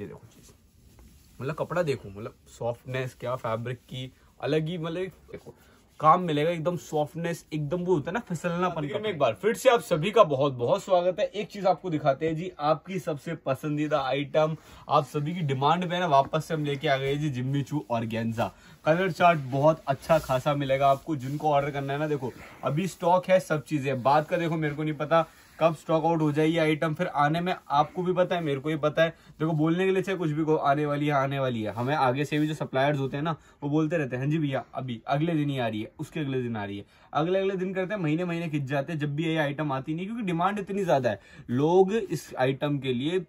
ये देखो चीज़ मतलब कपड़ा देखो मतलब सॉफ्टनेस क्या फैब्रिक की अलग ही मतलब देखो काम मिलेगा एकदम सॉफ्टनेस एकदम वो होता है ना फिसलना पन में एक बार फिर से आप सभी का बहुत बहुत स्वागत है एक चीज आपको दिखाते हैं जी आपकी सबसे पसंदीदा आइटम आप सभी की डिमांड पे ना वापस से हम लेके आ गए जी जिम्मी चू और कलर चार्ट बहुत अच्छा खासा मिलेगा आपको जिनको ऑर्डर करना है ना देखो अभी स्टॉक है सब चीजें बात का देखो मेरे को नहीं पता कब स्टॉक आउट हो जाए ये आइटम फिर आने में आपको भी पता है मेरे को भी पता है देखो बोलने के लिए चाहे कुछ भी को आने वाली है आने वाली है हमें आगे से भी जो सप्लायर्स होते हैं ना वो बोलते रहते हैं हाँ जी भैया अभी अगले दिन ही आ रही है उसके अगले दिन आ रही है अगले अगले दिन करते हैं महीने महीने खिंच जाते हैं जब भी ये आइटम आती नहीं क्योंकि डिमांड इतनी ज्यादा है लोग इस आइटम के लिए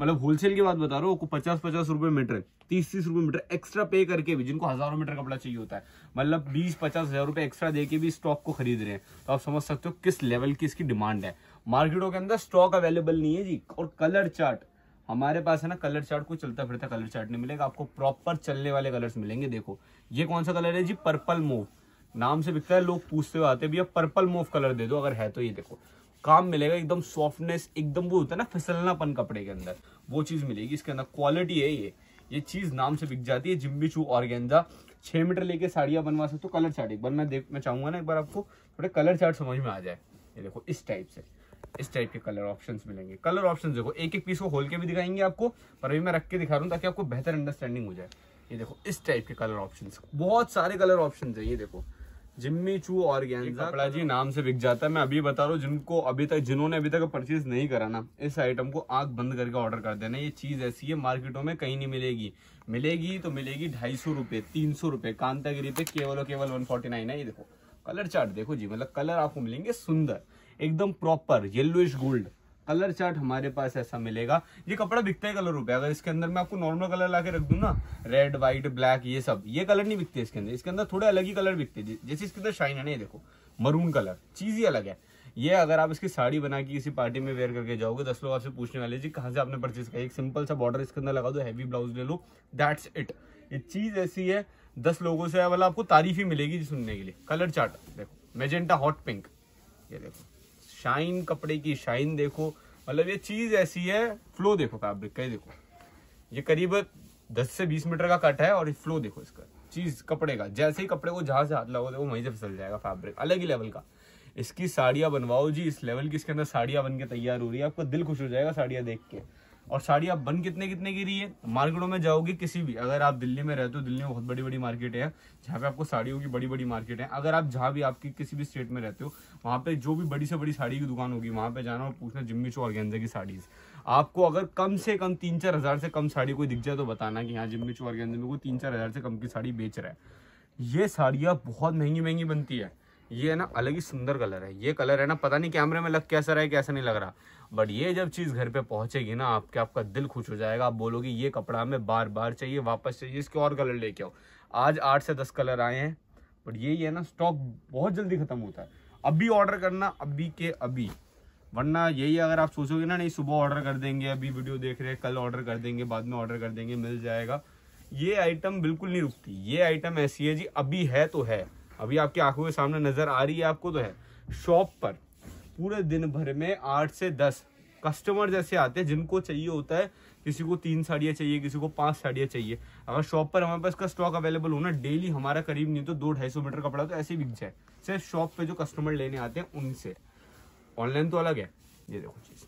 मतलब होलसेल की बात बता रहा हूँ पचास पचास रुपए मीटर तीस तीस रुपए मीटर एक्स्ट्रा पे करके भी जिनको हजारों मीटर कपड़ा चाहिए होता है मतलब बीस पचास हजार रुपए एक्स्ट्रा दे के भी स्टॉक को खरीद रहे हैं तो आप समझ सकते हो किस लेवल की इसकी डिमांड है मार्केटों के अंदर स्टॉक अवेलेबल नहीं है जी और कलर चार्ट हमारे पास है ना कलर चार्ट को चलता फिरता कलर चार्ट नहीं मिलेगा आपको प्रॉपर चलने वाले कलर्स मिलेंगे देखो ये कौन सा कलर है जी पर्पल मूव नाम से बिकता है लोग पूछते हुए आते भैया पर्पल मूव कलर दे दो अगर है तो ये देखो काम मिलेगा एकदम सॉफ्टनेस एकदम वो होता है ना फिसलनापन कपड़े के अंदर वो चीज़ मिलेगी इसके अंदर क्वालिटी है ये ये चीज़ नाम से बिक जाती है जिम्बी चू ऑर्गेंजा छह मीटर लेके साड़ियाँ बनवा सकते हो कलर चार्ट एक बार मैं देख मैं चाहूंगा ना एक बार आपको थोड़े कलर चार्ट समझ में आ जाए ये देखो इस टाइप से इस टाइप के कलर ऑप्शन मिलेंगे कलर ऑप्शन देखो एक एक पीस को खोल के भी दिखाएंगे आपको पर अभी मैं रख के दिखा रहा हूँ ताकि आपको बेहतर अंडरस्टैंडिंग हो जाए ये देखो इस टाइप के कलर ऑप्शन बहुत सारे कलर ऑप्शन है ये देखो जिम्मी चू और कपड़ा जी नाम से बिक जाता है मैं अभी बता रहा हूँ जिनको अभी तक जिन्होंने अभी तक परचेज नहीं करा ना इस आइटम को आंख बंद करके ऑर्डर कर देना ये चीज ऐसी है मार्केटों में कहीं नहीं मिलेगी मिलेगी तो मिलेगी ढाई सौ रुपए तीन सौ रुपए कांतागिरी पे केवल और केवल वन फोर्टी नाइन है ये देखो कलर चार्ट देखो जी मतलब कलर आपको मिलेंगे सुंदर एकदम proper yellowish gold colour chart हमारे पास ऐसा मिलेगा ये कपड़ा बिकता है कलरों पे अगर इसके अंदर मैं आपको नॉर्मल कलर ला के रख दू ना रेड व्हाइट ब्लैक ये सब ये कलर नहीं बिकते इसके अंदर इसके अंदर थोड़े अलग ही कलर बिकते हैं जैसे इसके अंदर शाइन है ना ये देखो मरून कलर चीज़ ही अलग है ये अगर आप इसकी साड़ी बना के किसी पार्टी में वेयर करके जाओगे दस लोग आपसे पूछने वाले जी कहाँ से आपने परचेज किया एक सिंपल सा बॉर्डर इसके अंदर लगा दो हैवी ब्लाउज ले लो दैट्स इट ये चीज़ ऐसी है दस लोगों से वाला आपको तारीफ ही मिलेगी सुनने के लिए कलर चार्ट देखो मेजेंटा हॉट पिंक ये देखो शाइन कपड़े की शाइन देखो मतलब ये चीज ऐसी है फ्लो देखो फैब्रिक का ये देखो ये करीब दस से बीस मीटर का कट है और फ्लो देखो इसका चीज कपड़े का जैसे ही कपड़े को जहां से हाथ लगाओ देखो वहीं से फिसल जाएगा फैब्रिक अलग ही लेवल का इसकी साड़ियां बनवाओ जी इस लेवल की इसके अंदर साड़ियां बन के तैयार हो रही है आपको दिल खुश हो जाएगा साड़ियां देख के और साड़ी आप बन कितने कितने की रही है मार्केटों में जाओगे किसी भी अगर आप दिल्ली में रहते हो दिल्ली में बहुत बड़ी बड़ी मार्केट है जहाँ पे आपको साड़ियों की बड़ी बड़ी मार्केट है अगर आप जहाँ भी आपकी किसी भी स्टेट में रहते हो वहाँ पे जो भी बड़ी से बड़ी साड़ी की दुकान होगी वहाँ पे जाना और पूछना जिम्मी चो ऑर्गेंजा की साड़ीज आपको अगर कम से कम तीन चार हजार से कम साड़ी कोई दिख जाए तो बताना कि हाँ जिम्मी चो ऑर्गेंजा में कोई तीन चार हजार से कम की साड़ी बेच रहा है ये साड़ियाँ बहुत महंगी महंगी बनती है ये है ना अलग ही सुंदर कलर है ये कलर है ना पता नहीं कैमरे में लग कैसा रहा है कैसा नहीं लग रहा बट ये जब चीज़ घर पे पहुंचेगी ना आपके आपका दिल खुश हो जाएगा आप बोलोगे ये कपड़ा हमें बार बार चाहिए वापस चाहिए इसके और कलर लेके आओ आज आठ से दस कलर आए हैं बट ये है ना स्टॉक बहुत जल्दी ख़त्म होता है अभी ऑर्डर करना अभी के अभी वरना यही अगर आप सोचोगे ना नहीं सुबह ऑर्डर कर देंगे अभी वीडियो देख रहे हैं कल ऑर्डर कर देंगे बाद में ऑर्डर कर देंगे मिल जाएगा ये आइटम बिल्कुल नहीं रुकती ये आइटम ऐसी है जी अभी है तो है अभी आपकी आंखों के सामने नजर आ रही है आपको तो है शॉप पर पूरे दिन भर में आठ से दस कस्टमर जैसे आते हैं जिनको चाहिए होता है किसी को तीन साड़ियाँ चाहिए किसी को पांच साड़ियाँ चाहिए अगर शॉप पर हमारे पास का स्टॉक अवेलेबल होना डेली हमारा करीब नहीं तो दो ढाई सौ मीटर कपड़ा तो ऐसे ही बिक जाए सिर्फ शॉप पे जो कस्टमर लेने आते हैं उनसे ऑनलाइन तो अलग है ये देखो चीज़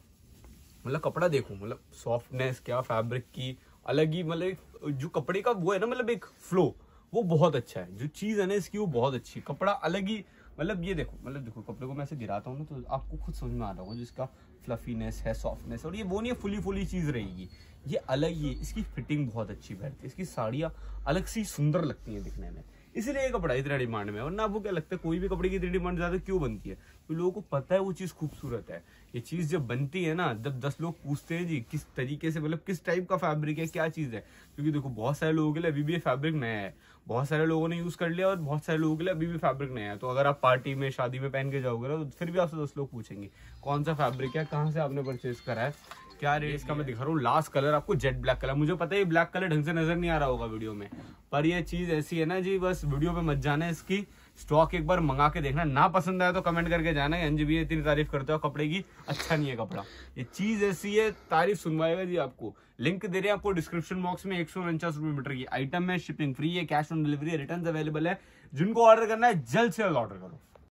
मतलब कपड़ा देखो मतलब सॉफ्टनेस क्या फैब्रिक की अलग ही मतलब जो कपड़े का वो है ना मतलब एक फ्लो वो बहुत अच्छा है जो चीज़ है ना इसकी वो बहुत अच्छी है कपड़ा अलग ही मतलब ये देखो मतलब देखो कपड़े को मैं ऐसे गिराता हूँ ना तो आपको खुद समझ में आ रहा होगा जिसका फ्लफीनेस है सॉफ्टनेस और ये वो नहीं है फुली फुली चीज़ रहेगी ये अलग ही इसकी फिटिंग बहुत अच्छी बैठती है इसकी साड़ियाँ अलग सी सुंदर लगती हैं दिखने में इसीलिए ये कपड़ा इतना डिमांड में और ना आपको क्या लगता है कोई भी कपड़े की इतनी डिमांड ज़्यादा क्यों बनती है तो लोगों को पता है वो चीज़ खूबसूरत है ये चीज़ जब बनती है ना जब दस लोग पूछते हैं जी किस तरीके से मतलब किस टाइप का फैब्रिक है क्या चीज़ है क्योंकि देखो बहुत सारे लोगों के लिए अभी भी ये फैब्रिक नया है बहुत सारे लोगों ने यूज कर लिया और बहुत सारे लोगों के लिए अभी भी फैब्रिक नया है तो अगर आप पार्टी में शादी में पहन के जाओगे ना तो फिर भी आपसे दस लोग पूछेंगे कौन सा फैब्रिक है कहाँ से आपने परचेज करा है क्या रेट इसका मैं दिखा रहा हूँ लास्ट कलर आपको जेट ब्लैक कलर मुझे पता है ब्लैक कलर ढंग से नजर नहीं आ रहा होगा वीडियो में पर यह चीज ऐसी है ना जी बस वीडियो पे मत जाना इसकी स्टॉक एक बार मंगा के देखना ना पसंद आया तो कमेंट करके जाना एन जी इतनी तारीफ करते हो कपड़े की अच्छा नहीं है कपड़ा ये चीज ऐसी है तारीफ सुनवाएगा जी आपको लिंक दे रहे हैं आपको डिस्क्रिप्शन बॉक्स में एक सौ उनचास मीटर की आइटम है शिपिंग फ्री है कैश ऑन डिलीवरी है रिटर्न अवेलेबल है जिनको ऑर्डर करना है जल्द से जल्द ऑर्डर करो